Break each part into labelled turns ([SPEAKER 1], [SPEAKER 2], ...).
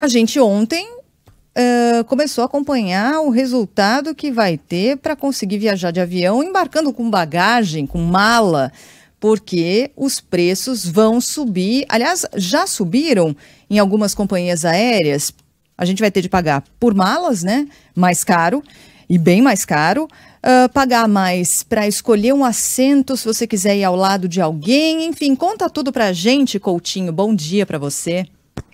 [SPEAKER 1] A gente ontem uh, começou a acompanhar o resultado que vai ter para conseguir viajar de avião, embarcando com bagagem, com mala, porque os preços vão subir. Aliás, já subiram em algumas companhias aéreas. A gente vai ter de pagar por malas, né? Mais caro e bem mais caro. Uh, pagar mais para escolher um assento se você quiser ir ao lado de alguém. Enfim, conta tudo para a gente, Coutinho. Bom dia para você.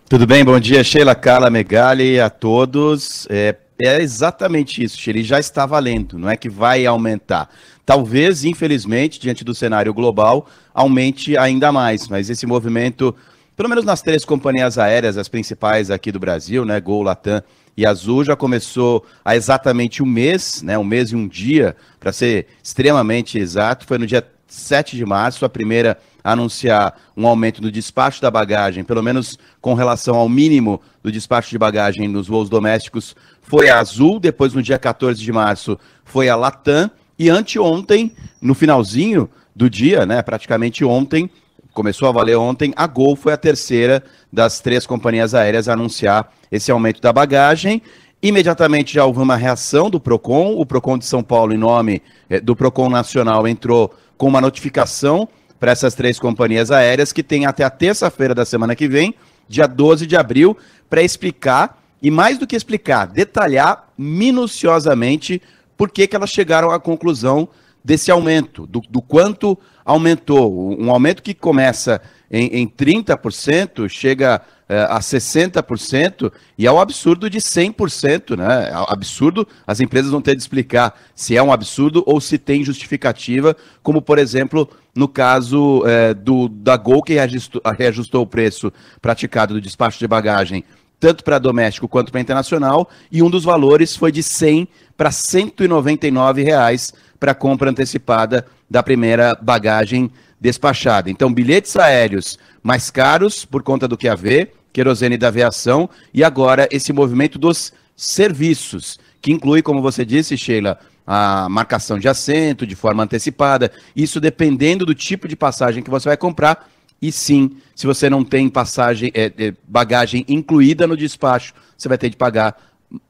[SPEAKER 2] Tudo bem, bom dia, Sheila, Carla, Megali, a todos. É, é exatamente isso, Sheila, já está valendo, não é que vai aumentar. Talvez, infelizmente, diante do cenário global, aumente ainda mais, mas esse movimento, pelo menos nas três companhias aéreas, as principais aqui do Brasil, né, Gol, Latam e Azul, já começou há exatamente um mês, né, um mês e um dia, para ser extremamente exato, foi no dia 7 de março, a primeira anunciar um aumento no despacho da bagagem, pelo menos com relação ao mínimo do despacho de bagagem nos voos domésticos, foi a Azul, depois no dia 14 de março foi a Latam, e anteontem, no finalzinho do dia, né, praticamente ontem, começou a valer ontem, a Gol foi a terceira das três companhias aéreas a anunciar esse aumento da bagagem. Imediatamente já houve uma reação do PROCON, o PROCON de São Paulo, em nome eh, do PROCON Nacional, entrou com uma notificação para essas três companhias aéreas que tem até a terça-feira da semana que vem, dia 12 de abril, para explicar e mais do que explicar, detalhar minuciosamente por que, que elas chegaram à conclusão desse aumento, do, do quanto aumentou. Um aumento que começa em, em 30%, chega eh, a 60%, e é o um absurdo de 100%, né? É um absurdo as empresas vão ter de explicar se é um absurdo ou se tem justificativa, como, por exemplo, no caso é, do, da Gol, que reajustou, reajustou o preço praticado do despacho de bagagem tanto para doméstico quanto para internacional, e um dos valores foi de 100 para 199 reais para compra antecipada da primeira bagagem despachada. Então, bilhetes aéreos mais caros por conta do que haver, querosene da aviação, e agora esse movimento dos serviços, que inclui, como você disse, Sheila, a marcação de assento de forma antecipada, isso dependendo do tipo de passagem que você vai comprar. E sim, se você não tem passagem, é, é bagagem incluída no despacho, você vai ter de pagar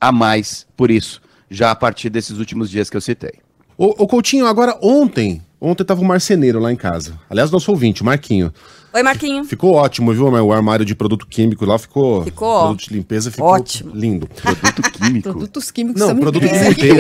[SPEAKER 2] a mais por isso, já a partir desses últimos dias que eu
[SPEAKER 3] citei. O, Coutinho, agora ontem Ontem tava um marceneiro lá em casa. Aliás, nosso ouvinte, o Marquinho. Oi, Marquinho. Ficou ótimo, viu? O armário de produto químico lá ficou. Ficou. Produto de limpeza ficou ótimo. lindo. Produto químico.
[SPEAKER 1] Produtos químicos Não, produto de limpeza. Que é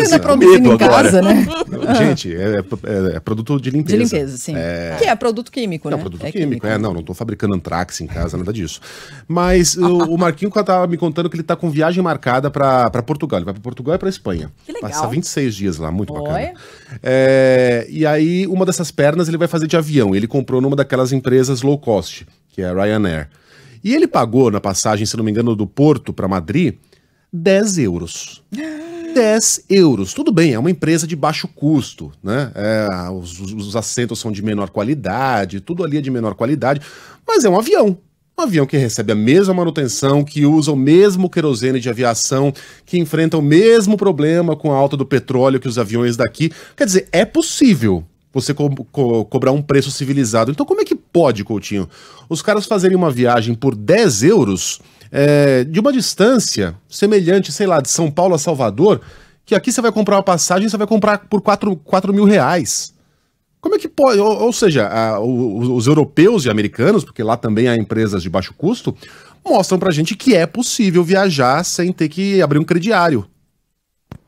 [SPEAKER 1] em casa, né? Gente,
[SPEAKER 3] é, é, é, produto de limpeza. De limpeza, sim. É... Que é
[SPEAKER 1] produto químico, né? Não, produto é químico.
[SPEAKER 3] químico. É, não, não tô fabricando antrax em casa, nada disso. Mas o, o Marquinho tava me contando que ele tá com viagem marcada pra, pra Portugal. Ele vai pra Portugal e pra Espanha. Que legal. Passa 26 dias lá, muito Oi. bacana. É, e aí, uma dessas pernas ele vai fazer de avião. Ele comprou numa daquelas empresas loucas cost, que é a Ryanair. E ele pagou na passagem, se não me engano, do Porto para Madrid, 10 euros. 10 ah. euros. Tudo bem, é uma empresa de baixo custo, né? É, os, os, assentos são de menor qualidade, tudo ali é de menor qualidade, mas é um avião. Um avião que recebe a mesma manutenção, que usa o mesmo querosene de aviação, que enfrenta o mesmo problema com a alta do petróleo que os aviões daqui. Quer dizer, é possível você co co cobrar um preço civilizado. Então, como é que pode, Coutinho, os caras fazerem uma viagem por 10 euros é, de uma distância semelhante, sei lá, de São Paulo a Salvador, que aqui você vai comprar uma passagem, você vai comprar por 4, 4 mil reais. Como é que pode? Ou, ou seja, a, os europeus e americanos, porque lá também há empresas de baixo custo, mostram pra gente que é possível viajar sem ter que abrir um crediário.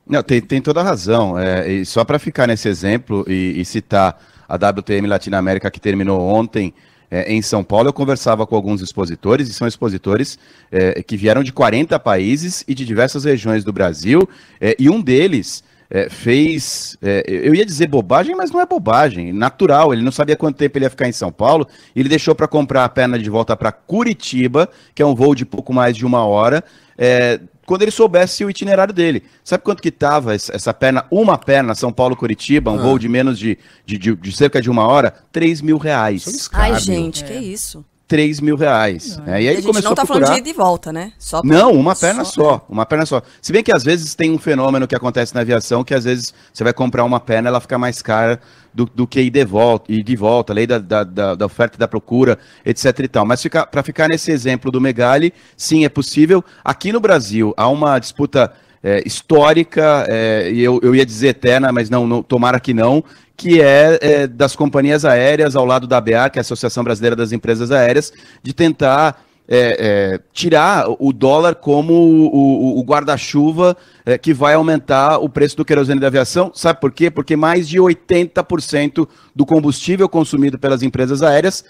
[SPEAKER 2] Não, tem, tem toda a razão. É, e só para ficar nesse exemplo e, e, citar a WTM Latinoamérica que terminou ontem é, em São Paulo, eu conversava com alguns expositores, e são expositores é, que vieram de 40 países e de diversas regiões do Brasil, é, e um deles é, fez, é, eu ia dizer bobagem, mas não é bobagem, natural. Ele não sabia quanto tempo ele ia ficar em São Paulo. Ele deixou para comprar a perna de volta para Curitiba, que é um voo de pouco mais de uma hora, é, quando ele soubesse o itinerário dele. Sabe quanto que tava essa perna, uma perna, São Paulo-Curitiba, um ah. voo de menos de, de, de, de, cerca de uma hora? 3 mil reais. É Ai, gente,
[SPEAKER 1] é. que isso.
[SPEAKER 2] 3 mil reais. É, e aí a gente começou não tá a procurar... falando de
[SPEAKER 1] ida e volta, né? Só pra... Não, uma perna só, só,
[SPEAKER 2] uma perna só. Se bem que às vezes tem um fenômeno que acontece na aviação, que às vezes você vai comprar uma perna, ela fica mais cara do, do que ir de volta, ir de volta lei da, da, da oferta e da procura, etc. E tal. Mas fica, para ficar nesse exemplo do Megali, sim, é possível. Aqui no Brasil, há uma disputa é, histórica, é, e eu, eu ia dizer eterna, mas não, não tomara que não, que é, é, das companhias aéreas ao lado da ABA, que é a Associação Brasileira das Empresas Aéreas, de tentar é, é, tirar o dólar como o, o, o guarda-chuva é, que vai aumentar o preço do querosene da aviação. Sabe por quê? Porque mais de 80% do combustível consumido pelas empresas aéreas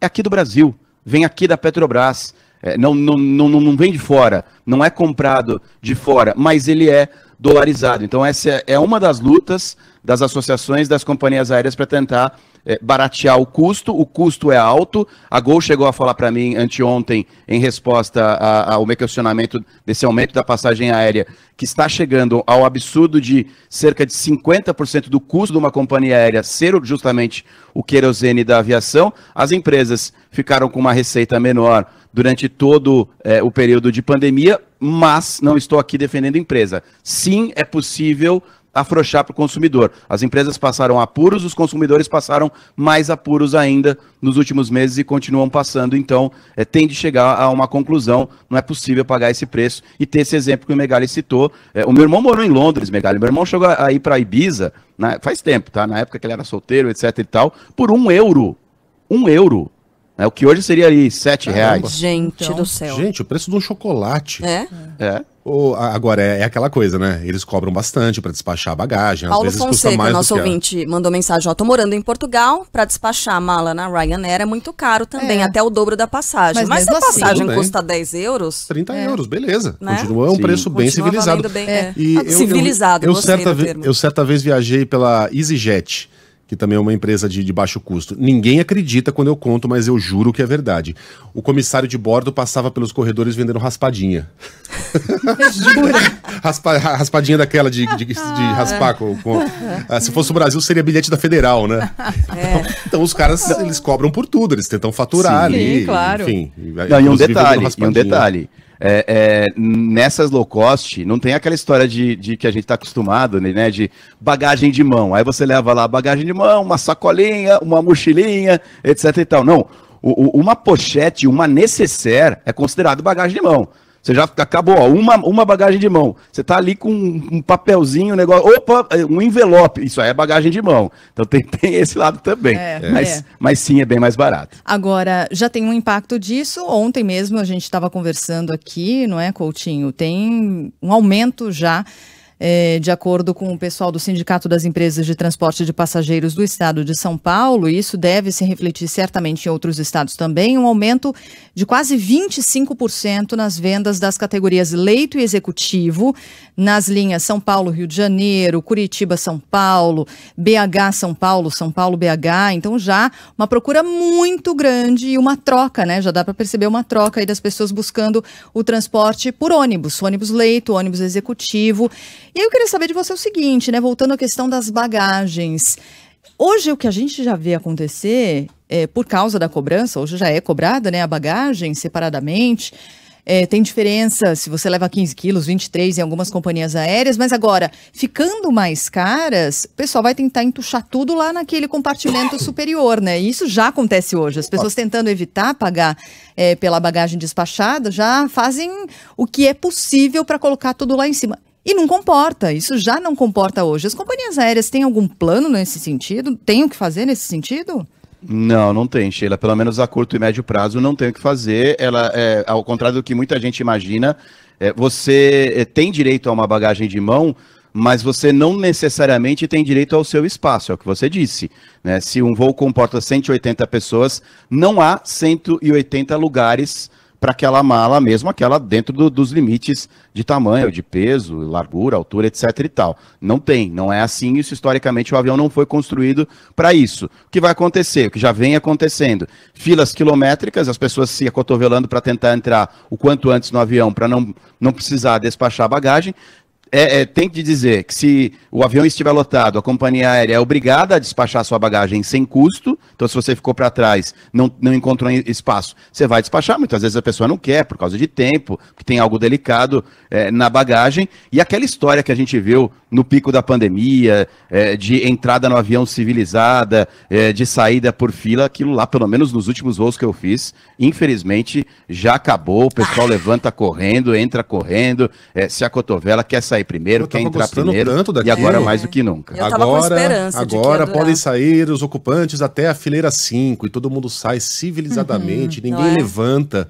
[SPEAKER 2] é aqui do Brasil, vem aqui da Petrobras. É, não, não, não, não vem de fora, não é comprado de fora, mas ele é dolarizado. Então, essa é, é uma das lutas das associações das companhias aéreas para tentar é, baratear o custo, o custo é alto. A Gol chegou a falar para mim anteontem, em resposta a, a, ao meu questionamento desse aumento da passagem aérea, que está chegando ao absurdo de cerca de 50% do custo de uma companhia aérea ser justamente o querosene da aviação. As empresas ficaram com uma receita menor durante todo é, o período de pandemia, mas não estou aqui defendendo empresa. Sim, é possível afrouxar para o consumidor. As empresas passaram apuros, os consumidores passaram mais apuros ainda nos últimos meses e continuam passando. Então, é, tem de chegar a uma conclusão. Não é possível pagar esse preço e ter esse exemplo que o Megali citou. É, o meu irmão morou em Londres, Megali. Meu irmão chegou aí para Ibiza né, faz tempo, tá? Na época que ele era solteiro, etc e tal, por um euro. Um euro. Né? O que hoje seria aí sete reais.
[SPEAKER 1] Gente então, do céu.
[SPEAKER 3] Gente, o preço de um chocolate. É? É. Ou, agora, é, é, aquela coisa, né? Eles cobram bastante para despachar a bagagem. Paulo às vezes Fonseca, custa mais nosso do que ouvinte,
[SPEAKER 1] mandou mensagem: ó, tô morando em Portugal, para despachar a mala na Ryanair é muito caro também, é. até o dobro da passagem. Mas, Mas a assim, passagem custa 10 euros. 30 é.
[SPEAKER 3] euros, beleza. Né? Continua um Sim. preço bem Continua civilizado. Bem, ah, eu, civilizado, eu, eu, certa eu certa vez viajei pela EasyJet que também é uma empresa de, de, baixo custo. Ninguém acredita quando eu conto, mas eu juro que é verdade. O comissário de bordo passava pelos corredores vendendo raspadinha. Jura? Raspa, raspadinha daquela de, de, de ah. raspar. Com, com... Ah, se fosse o Brasil, seria bilhete da Federal, né? É. Então, então, os caras, eles cobram por tudo, eles
[SPEAKER 2] tentam faturar Sim, ali. Claro. Enfim, Não, e um detalhe, e um detalhe é, é, nessas low cost, não tem aquela história de, de que a gente está acostumado, né, né? De bagagem de mão. Aí você leva lá bagagem de mão, uma sacolinha, uma mochilinha, etc e tal. Não. O, o, uma pochete, uma necessaire é considerado bagagem de mão. Você já acabou, ó, uma, uma bagagem de mão. Você tá ali com um, papelzinho, um negócio. Opa, é, um envelope. Isso aí é bagagem de mão. Então tem, tem esse lado também. É, é, mas, é. mas sim, é bem mais barato.
[SPEAKER 1] Agora, já tem um impacto disso. Ontem mesmo a gente estava conversando aqui, não é, Coutinho? Tem um aumento já é, de acordo com o pessoal do Sindicato das Empresas de Transporte de Passageiros do Estado de São Paulo, e isso deve se refletir certamente em outros estados também, um aumento de quase 25% nas vendas das categorias leito e executivo nas linhas São Paulo, Rio de Janeiro, Curitiba, São Paulo, BH, São Paulo, São Paulo, BH. Então já uma procura muito grande e uma troca, né? Já dá para perceber uma troca aí das pessoas buscando o transporte por ônibus, ônibus leito, ônibus executivo. E eu queria saber de você o seguinte, né? Voltando à questão das bagagens. Hoje, o que a gente já vê acontecer, é, por causa da cobrança, hoje já é cobrada né, a bagagem separadamente. É, tem diferença se você leva 15 quilos, 23 em algumas companhias aéreas, mas agora, ficando mais caras, o pessoal vai tentar entuchar tudo lá naquele compartimento superior, né? E isso já acontece hoje. As pessoas tentando evitar pagar é, pela bagagem despachada já fazem o que é possível para colocar tudo lá em cima. E não comporta, isso já não comporta hoje. As companhias aéreas têm algum plano nesse sentido? Tem o que fazer nesse sentido?
[SPEAKER 2] Não, não tem, Sheila. Pelo menos a curto e médio prazo não tem o que fazer. Ela, é, ao contrário do que muita gente imagina, é, você é, tem direito a uma bagagem de mão, mas você não necessariamente tem direito ao seu espaço, é o que você disse. Né? Se um voo comporta 180 pessoas, não há 180 lugares para aquela mala mesmo, aquela dentro do, dos limites de tamanho, de peso, largura, altura, etc e tal. Não tem, não é assim. Isso historicamente o avião não foi construído para isso. O que vai acontecer, o que já vem acontecendo? Filas quilométricas, as pessoas se acotovelando para tentar entrar o quanto antes no avião para não, não precisar despachar bagagem é, é, tem que dizer que se o avião estiver lotado, a companhia aérea é obrigada a despachar sua bagagem sem custo. Então, se você ficou para trás, não, não encontrou espaço, você vai despachar. Muitas vezes a pessoa não quer, por causa de tempo, que tem algo delicado é, na bagagem. E aquela história que a gente viu no pico da pandemia, é, de entrada no avião civilizada, é, de saída por fila, aquilo lá, pelo menos nos últimos voos que eu fiz, infelizmente já acabou. O pessoal ah. levanta correndo, entra correndo, é, se acotovela, quer sair primeiro, eu quer entrar primeiro. E agora mais do que nunca. Eu agora, agora
[SPEAKER 3] podem sair os ocupantes até a fileira 5 e todo mundo sai civilizadamente, uhum, ninguém é? levanta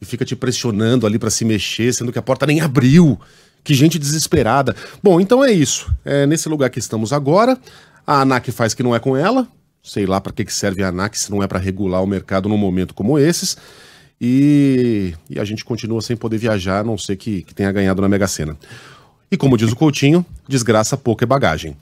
[SPEAKER 3] e fica te pressionando ali para se mexer, sendo que a porta nem abriu. Que gente desesperada. Bom, então é isso. É nesse lugar que estamos agora. A ANAC faz que não é com ela. Sei lá para que, serve a ANAC se não é para regular o mercado num momento como esses. E, e, a gente continua sem poder viajar, a não ser que, que tenha ganhado na Mega Sena. E como diz o Coutinho, desgraça pouco é bagagem.